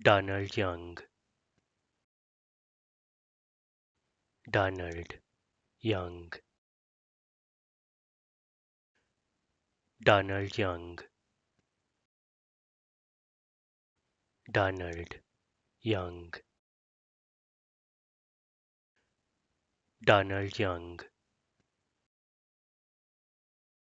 Donald Young Donald Young Donald Young Donald Young Donald Young